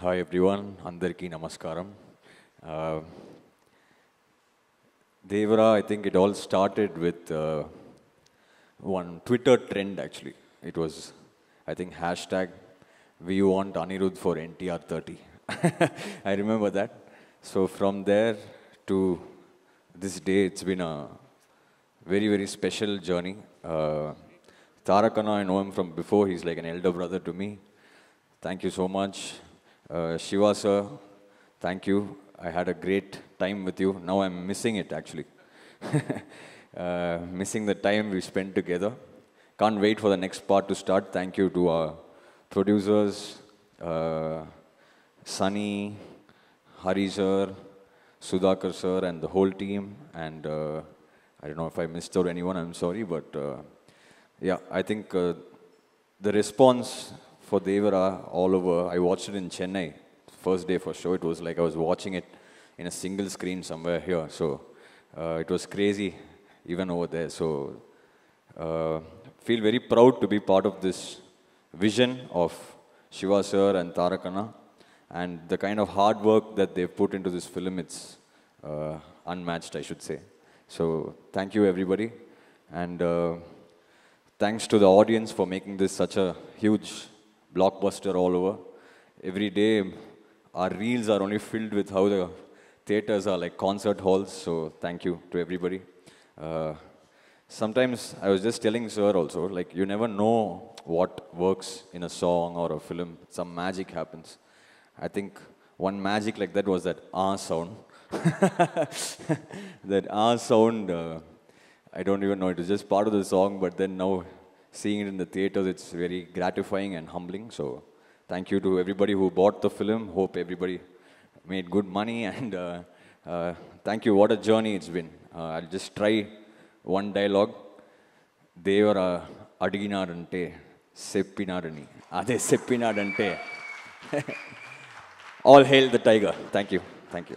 Hi everyone, Andarki Namaskaram. Devra, I think it all started with uh, one Twitter trend actually. It was, I think, hashtag we want Anirudh for NTR 30. I remember that. So from there to this day, it's been a very, very special journey. Uh, Tarakana, I know him from before. He's like an elder brother to me. Thank you so much. Uh, Shiva sir, thank you. I had a great time with you. Now I'm missing it actually. uh, missing the time we spent together. Can't wait for the next part to start. Thank you to our producers, uh, Sunny, Hari sir, Sudhakar sir, and the whole team. And uh, I don't know if I missed out anyone, I'm sorry, but uh, yeah, I think uh, the response for Devara all over. I watched it in Chennai, first day for sure. It was like I was watching it in a single screen somewhere here. So uh, it was crazy even over there. So uh, feel very proud to be part of this vision of Shiva sir and Tarakana and the kind of hard work that they've put into this film, it's uh, unmatched, I should say. So thank you, everybody. And uh, thanks to the audience for making this such a huge blockbuster all over. Every day, our reels are only filled with how the theaters are like concert halls. So thank you to everybody. Uh, sometimes I was just telling sir also, like you never know what works in a song or a film. Some magic happens. I think one magic like that was that ah sound. that ah sound. Uh, I don't even know. It was just part of the song, but then now seeing it in the theaters, it's very gratifying and humbling. So thank you to everybody who bought the film. Hope everybody made good money. And uh, uh, thank you. What a journey it's been. Uh, I'll just try one dialogue. దేవర అడిగినాడంటే చెప్పినాడని అదే చెప్పినాడంటే All hail the tiger. Thank you. Thank you.